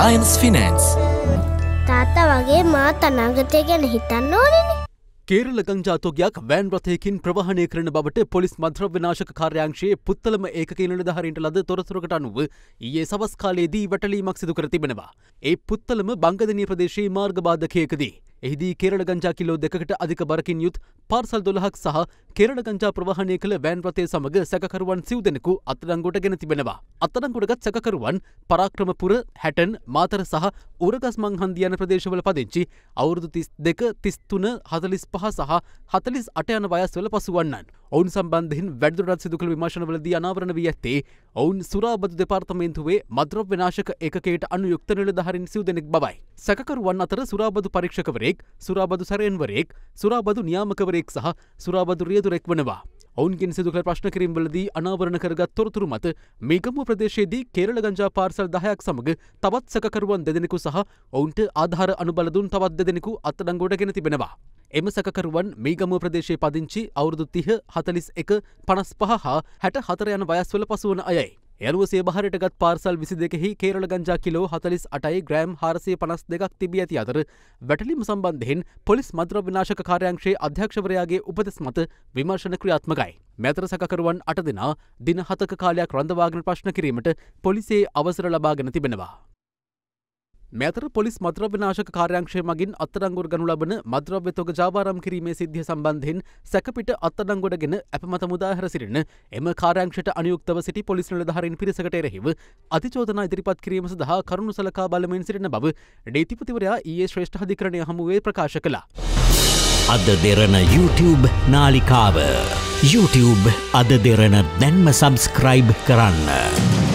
Lines finance තාත්තා වගේ මා තනාගතය ගැන හිතන්න ඕනන කේරල ගංජාතෝගයක් වෑන් රථයකින් ප්‍රවහණය කරන බවට පොලිස් මන්ත්‍ර විනාශක කාර්යංශයේ පුත්තලම ඒකකේනල දහරින්ට ලද තොරතුරකට අනුව ඊයේ සවස් කාලයේදී වැටලීමක් සිදු කර තිබෙනවා. ඒ පුත්තලම බංගධනී ප්‍රදේශයේ මාර්ගබාධකයකදී. එහිදී කෙරළ ගංජා කිලෝ දෙකකට අධික බරකින් යුත් පාර්සල් දොළහක් සහ කෙරළ ගංජා ප්‍රවාහනය කළ වෑන් රථය සමඟ සැකකරුවන් සිව් දෙනෙකු අත්අඩංගුවට ගෙන තිබෙනවා. අත්අඩංගුවටගත් සැකකරුවන් පරාක්‍රමපුර, හැටන්, මාතර සහ උරගස්මං හන්දිය යන ප්‍රදේශවල පදිංචි අවුරුදු 32, 33, 45 සහ 48 යන වයස්වල පසුවන්නන්. ඔවුන් සම්බන්ධයෙන් වැඩිදුරටත් සිදු කළ විමර්ශනවලදී අනාවරණ වී ඇත්තේ ඔවුන් සුරාබද දෙපාර්තමේන්තුවේ මද්‍රව්‍ය නාශක ඒකකයට අනුයුක්ත නිලධාරීන් සිව් දෙනෙක් බවයි. සැකකරුවන් අතර සුරාබදු පරීක්ෂකවරයෙක්, සුරාබදු සැරයන්වරයෙක්, සුරාබදු නියාමකවරයෙක් සහ සුරාබදු රියදුරෙක් වනවා. ඔවුන්ගෙන් සිදු කළ ප්‍රශ්න කිරීම්වලදී අනාවරණ කරගත් තොරතුරු මත මේගමුව ප්‍රදේශයේදී කේරළ ගංජා පාර්සල් 10ක් සමග තවත් සැකකරුවන් දෙදෙනෙකු සහ ඔවුන්ට ආධාර අනුබල දුන් තවත් දෙදෙනෙකු අත්අඩංගුවට ගෙන තිබෙනවා. එම සැකකරුවන් මීගමුව ප්‍රදේශයේ පදිංචි අවුරුදු තිහ හතලිස් එක පනස් පහ හා හැට හතර යන වයස්වල පසුවන අයයි. එයලුවසේ බහරට ගත් පාර්සල් විසි දෙකෙහි කේරල ගංජා කිලෝ හතලිස් අටයි ග්‍රෑම් හාරසය පනස් දෙකක් තිබිය ඇති අතර වැටලිම සම්බන්ධයෙන් පොලිස් මද්‍ර විනාශක කාරයංශයේ අධ්‍යක්ෂවරයාගේ උපදෙස් මත විමර්ශන ක්‍රියාත්මකයි. මැතර සකකරුවන් අට දෙනා දින හතක කාලයක් රඳවාගෙන ප්‍රශ්න කිරීමට පොලිසේ අවසර ලබාගෙන තිබෙනවා. මෙතර පොලිස් මද්‍රව්‍ය නාශක කාර්යංශය මගින් අත්අඩංගුවට ගනු ලබන මද්‍රව්‍ය තොග ජාවාරම් කිරීමේ සිද්ධිය සම්බන්ධයෙන් සැකපිට අත්අඩංගුවටගෙන අපමත මුදා හැර සිටින එම කාර්යංශයට අනුයුක්තව සිටි පොලිස් නිලධාරීන් පිරිසකට එරෙහිව අතිචෝදනා ඉදිරිපත් කිරීම සඳහා කරුණු සලකා බලමින් සිටින බව නීතිපතිවරයා ඊයේ ශ්‍රේෂ්ඨ අධිකරණය හමුවේ ප්‍රකාශ කළා. අද දෙරන YouTube නාලිකාව YouTube අද දෙරන දැන්ම සබස්ක්‍රයිබ් කරන්න.